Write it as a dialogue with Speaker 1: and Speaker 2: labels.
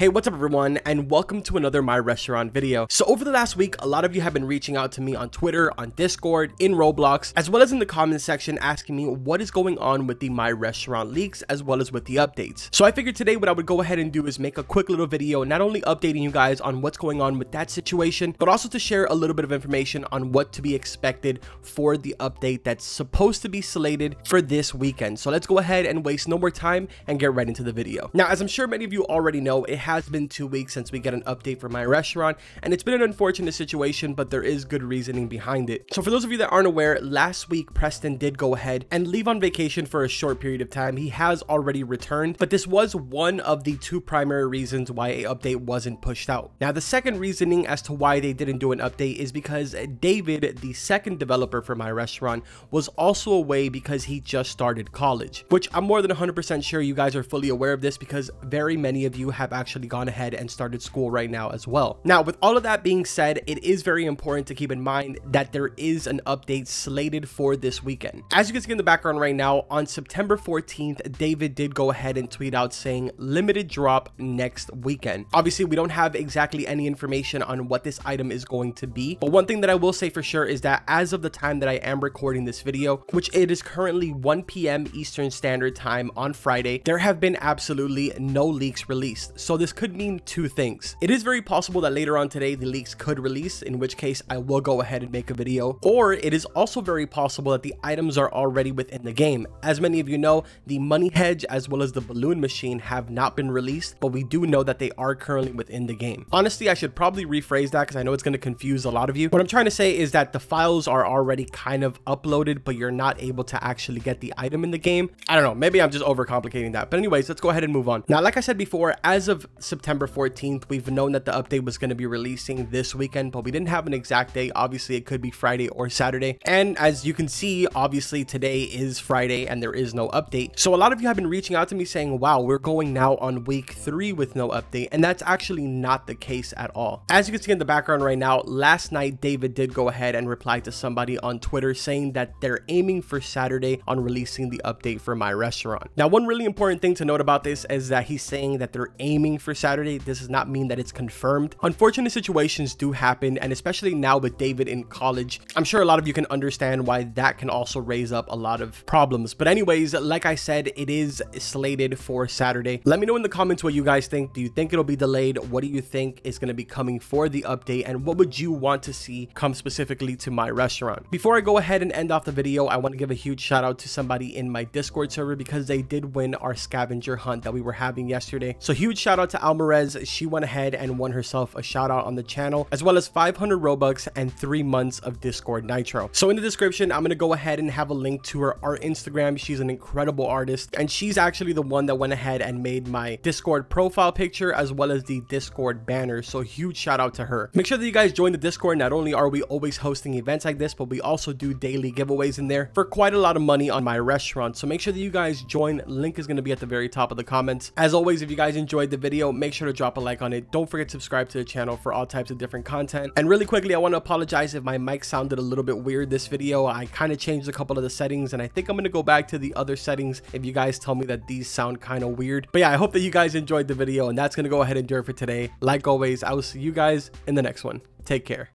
Speaker 1: Hey, what's up everyone, and welcome to another My Restaurant video. So over the last week, a lot of you have been reaching out to me on Twitter, on Discord, in Roblox, as well as in the comments section asking me what is going on with the My Restaurant leaks, as well as with the updates. So I figured today what I would go ahead and do is make a quick little video, not only updating you guys on what's going on with that situation, but also to share a little bit of information on what to be expected for the update that's supposed to be slated for this weekend. So let's go ahead and waste no more time and get right into the video. Now, as I'm sure many of you already know, it has been two weeks since we get an update for my restaurant, and it's been an unfortunate situation, but there is good reasoning behind it. So for those of you that aren't aware, last week Preston did go ahead and leave on vacation for a short period of time. He has already returned, but this was one of the two primary reasons why a update wasn't pushed out. Now the second reasoning as to why they didn't do an update is because David, the second developer for my restaurant, was also away because he just started college, which I'm more than 100% sure you guys are fully aware of this because very many of you have actually actually gone ahead and started school right now as well. Now, with all of that being said, it is very important to keep in mind that there is an update slated for this weekend. As you can see in the background right now, on September 14th, David did go ahead and tweet out saying limited drop next weekend. Obviously, we don't have exactly any information on what this item is going to be, but one thing that I will say for sure is that as of the time that I am recording this video, which it is currently 1 p.m. Eastern Standard Time on Friday, there have been absolutely no leaks released. So this this could mean two things. It is very possible that later on today the leaks could release, in which case I will go ahead and make a video, or it is also very possible that the items are already within the game. As many of you know, the money hedge as well as the balloon machine have not been released, but we do know that they are currently within the game. Honestly, I should probably rephrase that because I know it's going to confuse a lot of you. What I'm trying to say is that the files are already kind of uploaded, but you're not able to actually get the item in the game. I don't know, maybe I'm just overcomplicating that. But anyways, let's go ahead and move on. Now, like I said before, as of September 14th. We've known that the update was going to be releasing this weekend, but we didn't have an exact day. Obviously, it could be Friday or Saturday. And as you can see, obviously today is Friday and there is no update. So a lot of you have been reaching out to me saying, wow, we're going now on week three with no update. And that's actually not the case at all. As you can see in the background right now, last night, David did go ahead and reply to somebody on Twitter saying that they're aiming for Saturday on releasing the update for my restaurant. Now, one really important thing to note about this is that he's saying that they're aiming for for Saturday this does not mean that it's confirmed. Unfortunate situations do happen and especially now with David in college, I'm sure a lot of you can understand why that can also raise up a lot of problems. But anyways, like I said, it is slated for Saturday. Let me know in the comments what you guys think. Do you think it'll be delayed? What do you think is going to be coming for the update and what would you want to see come specifically to my restaurant? Before I go ahead and end off the video, I want to give a huge shout out to somebody in my Discord server because they did win our scavenger hunt that we were having yesterday. So huge shout out out to Almarez. She went ahead and won herself a shout out on the channel, as well as 500 Robux and three months of Discord Nitro. So in the description, I'm going to go ahead and have a link to her art Instagram. She's an incredible artist, and she's actually the one that went ahead and made my Discord profile picture as well as the Discord banner. So huge shout out to her. Make sure that you guys join the Discord. Not only are we always hosting events like this, but we also do daily giveaways in there for quite a lot of money on my restaurant. So make sure that you guys join. Link is going to be at the very top of the comments. As always, if you guys enjoyed the video, video, make sure to drop a like on it. Don't forget to subscribe to the channel for all types of different content. And really quickly, I want to apologize if my mic sounded a little bit weird this video. I kind of changed a couple of the settings and I think I'm going to go back to the other settings if you guys tell me that these sound kind of weird. But yeah, I hope that you guys enjoyed the video and that's going to go ahead and do it for today. Like always, I will see you guys in the next one. Take care.